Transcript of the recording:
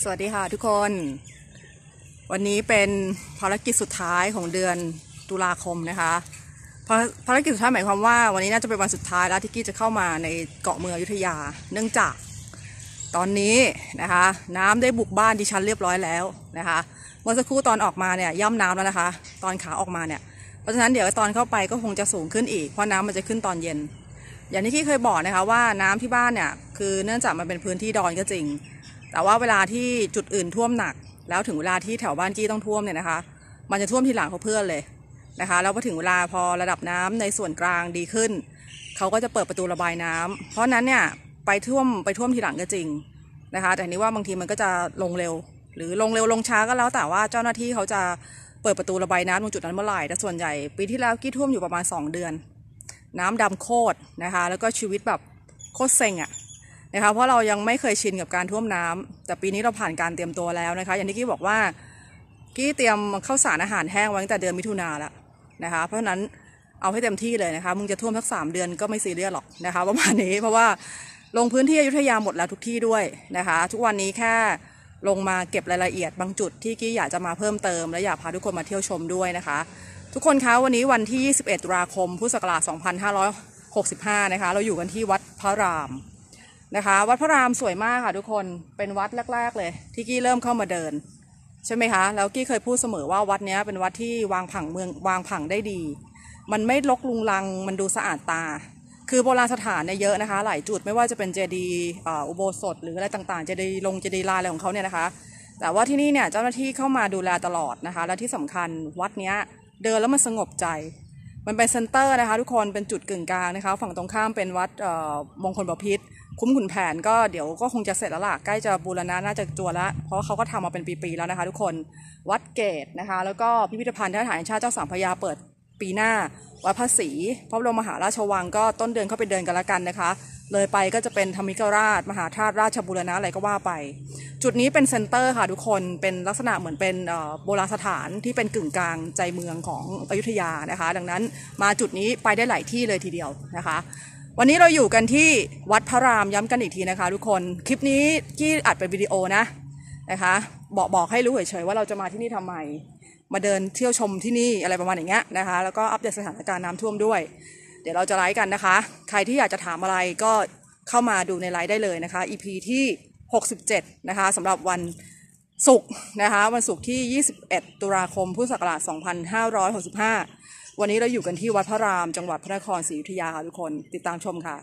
สวัสดีค่ะ ทุกคน วันนี้เป็นภารกิจสุดท้ายของเดือนตุลาคมนะคะภารกิจสุดท้ายหมายความว่าวันนี้น่าจะเป็นวันสุดท้ายแล้วที่กี้จะเข้ามาในเกาะเมืองอยุธยา เนื่องจากตอนนี้นะคะน้ำได้บุกบ้านดิฉันเรียบร้อยแล้วนะคะเมื่อสักครู่ตอนออกมาเนี่ยย่ำน้ำแล้วนะคะตอนขาออกมาเนี่ยเพราะฉะนั้นเดี๋ยวตอนเข้าไปก็คงจะสูงขึ้นอีกเพราะน้ำมันจะขึ้นตอนเย็น อย่างที่กี้เคยบอกนะคะว่าน้ำที่บ้านเนี่ยคือเนื่องจากมันเป็นพื้นที่ดอนก็จริงแต่ว่าเวลาที่จุดอื่นท่วมหนัก แล้วถึงเวลาที่แถวบ้านจี้ต้องท่วมเนี่ยนะคะ มันจะท่วมทีหลังเขาเพื่อนเลยนะคะแล้วพอถึงเวลาพอระดับน้ำในส่วนกลางดีขึ้นเขาก็จะเปิดประตูระบายน้ำ เพราะนั้นเนี่ยไปท่วมไปท่วมทีหลังก็จริงนะคะ แต่นี้ว่าบางทีมันก็จะลงเร็ว หรือลงเร็วลงช้าก็แล้วแต่ว่าเจ้าหน้าที่เขาจะเปิดประตูระบายน้ำตรงจุดนั้นเมื่อไหร่แต่ส่วนใหญ่ปีที่แล้วกี้ท่วมอยู่ประมาณ2เดือน น้ำดำโคตรนะคะ แล้วก็ชีวิตแบบโคตรเซ็งอะ่ะนะคะเพราะเรายังไม่เคยชินกับการท่วมน้ำ แต่ปีนี้เราผ่านการเตรียมตัวแล้วนะคะ อย่างที่กี้บอกว่ากี้เตรียมข้าวสารอาหารแห้งไว้ตั้งแต่เดือนมิถุนาแล้วนะคะ เพราะฉะนั้นเอาให้เต็มที่เลยนะคะมึงจะท่วมสักสามเดือนก็ไม่ซีเรียสหรอกนะคะประมาณนี้เพราะว่าลงพื้นที่อยุธยาหมดแล้วทุกที่ด้วยนะคะ ทุกวันนี้แค่ลงมาเก็บรายละเอียดบางจุดที่กี้อยากจะมาเพิ่มเติม และอยากพาทุกคนมาเที่ยวชมด้วยนะคะ ทุกคนคะวันนี้วันที่21ตุลาคมพุทธศักราช2565นะคะเราอยู่กันที่วัดพระรามนะคะ วัดพระรามสวยมากค่ะทุกคนเป็นวัดแรก ๆเลย ที่กี้เริ่มเข้ามาเดินใช่ไหมคะแล้วกี้เคยพูดเสมอว่าวัดนี้เป็นวัดที่วางผังเมืองวางผังได้ดี มันไม่ลกลุงลังมันดูสะอาดตา คือโบราณสถานเนี่ยเยอะนะคะ หลายจุดไม่ว่าจะเป็นเจดีย์อุโบสถ หรืออะไรต่างๆเจดีย์ลงเจดีย์ลายอะไรของเขาเนี่ยนะคะ แต่ว่าที่นี่เนี่ยเจ้าหน้าที่เข้ามาดูแลตลอดนะคะและที่สำคัญวัดเนี้ยเดินแล้วมันสงบใจมันเป็นเซ็นเตอร์นะคะทุกคนเป็นจุดกึ่งกลางนะคะ ฝั่งตรงข้ามเป็นวัดมงคลบพิษคุ้มขุนแผนก็เดี๋ยวก็คงจะเสร็จแล้วล่ะใกล้จะบูรณะน่าจะจัวละ เพราะเขาก็ทำมาเป็นปีๆแล้วนะคะทุกคนวัดเกตนะคะ แล้วก็พิพิธภัณฑ์ทหารชาติเจ้าสามพยาเปิดปีหน้า วัดพระศรีพระบรมมหาราชวังก็ต้นเดือนเข้าไปเดินกันละกันนะคะ เลยไปก็จะเป็นธรรมิกราชมหาธาตุราชบูรณะอะไรก็ว่าไปจุดนี้เป็นเซ็นเตอร์ค่ะทุกคนเป็นลักษณะเหมือนเป็นโบราณสถานที่เป็นกึ่งกลางใจเมืองของอยุธยานะคะ ดังนั้นมาจุดนี้ไปได้หลายที่เลยทีเดียวนะคะ วันนี้เราอยู่กันที่วัดพระรามย้ำกันอีกทีนะคะ ทุกคนคลิปนี้ที่อัดเป็นวิดีโอนะนะคะ บอกบอกให้รู้เฉยๆว่าเราจะมาที่นี่ทำไมมาเดินเที่ยวชมที่นี่อะไรประมาณอย่างเงี้ยนะคะแล้วก็อัปเดตสถานการณ์น้ำท่วมด้วยเดี๋ยวเราจะไลฟ์กันนะคะ ใครที่อยากจะถามอะไรก็เข้ามาดูในไลฟ์ได้เลยนะคะ EP ที่6 7นะคะสำหรับวันศุกร์นะคะวันศุกร์ที่ 21 ตุลาคมพุทธศักราช2565 วันนี้เราอยู่กันที่วัดพระรามจังหวัดพระนครศรีอยุธยาค่ะทุกคนติดตามชมค่ะ